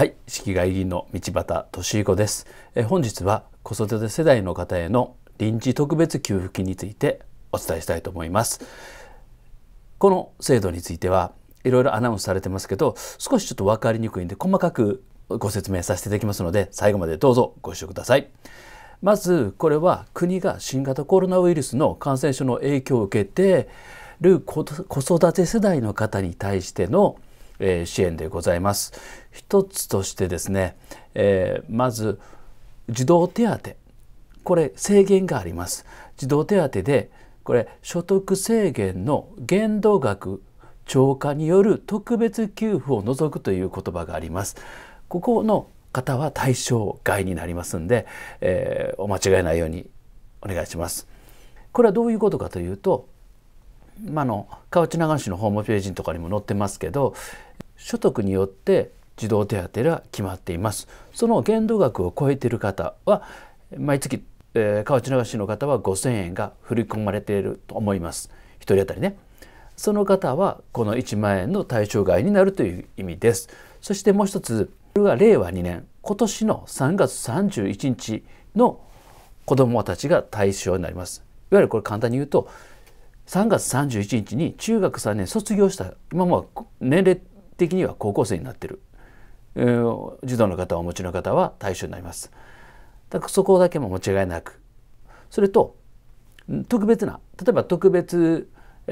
はい、式議会議の道端俊彦です。え本日は子育て世代の方への臨時特別給付金についてお伝えしたいと思います。この制度についてはいろいろアナウンスされてますけど、少しちょっと分かりにくいんで細かくご説明させていただきますので、最後までどうぞご視聴ください。まずこれは国が新型コロナウイルスの感染症の影響を受けてる子育て世代の方に対してのえ支援でございます。一つとしてですね、えまず児童手当これ制限があります。児童手当でこれ所得制限の限度額超過による特別給付を除くという言葉があります。ここの方は対象外になりますんで、えー、お間違いないようにお願いします。これはどういうことかというとまあ、の河内長野市のホームページとかにも載ってますけど所得によって児童手当が決まっていますその限度額を超えている方は毎月、えー、河内長野市の方は5000円が振り込まれていると思います1人当たりねその方はこの1万円の対象外になるという意味ですそしてもう一つこれは令和2年今年の3月31日の子どもたちが対象になりますいわゆるこれ簡単に言うと3月31日に中学3年卒業した今も年齢的には高校生になってる、えー、児童の方をお持ちの方は対象になります。だからそこだけも間違いなくそれと特別な例えば特別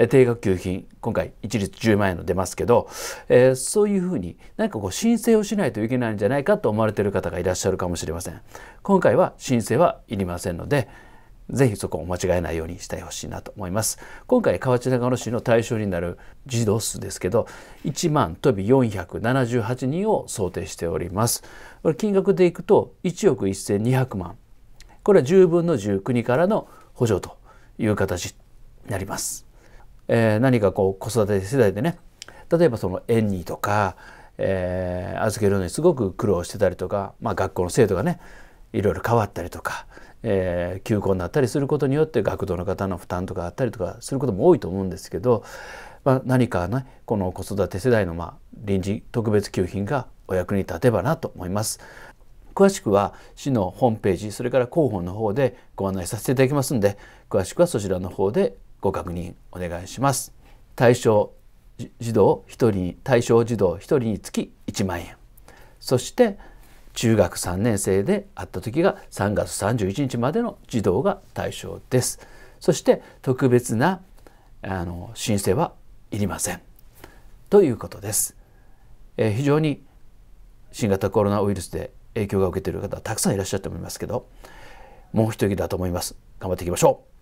定額給付金今回一律10万円の出ますけど、えー、そういうふうに何かこう申請をしないといけないんじゃないかと思われている方がいらっしゃるかもしれません今回は申請はいりませんので、ぜひそこを間違えないようにしてほしいなと思います。今回、河内長野市の対象になる児童数ですけど、1万飛び478人を想定しております。これ金額でいくと1億1200万。これは10分の10国からの補助という形になります。えー、何かこう子育て世代でね、例えばその園にとか、えー、預けるのにすごく苦労してたりとか、まあ、学校の制度がねいろいろ変わったりとかえー、休校になったりすることによって学童の方の負担とかあったりとかすることも多いと思うんですけど、まあ、何かねこの子育て世代のまあ臨時特別給品がお役に立てばなと思います。詳しくは市のホームページそれから広報の方でご案内させていただきますので詳しくはそちらの方でご確認お願いします。対象児童1人対象児童1人につき1万円そして中学3年生であった時が3月31日までの児童が対象です。そして特別なあの申請はいりませんということです。えー、非常に新型コロナウイルスで影響が受けている方たくさんいらっしゃると思いますけどもう一息だと思います。頑張っていきましょう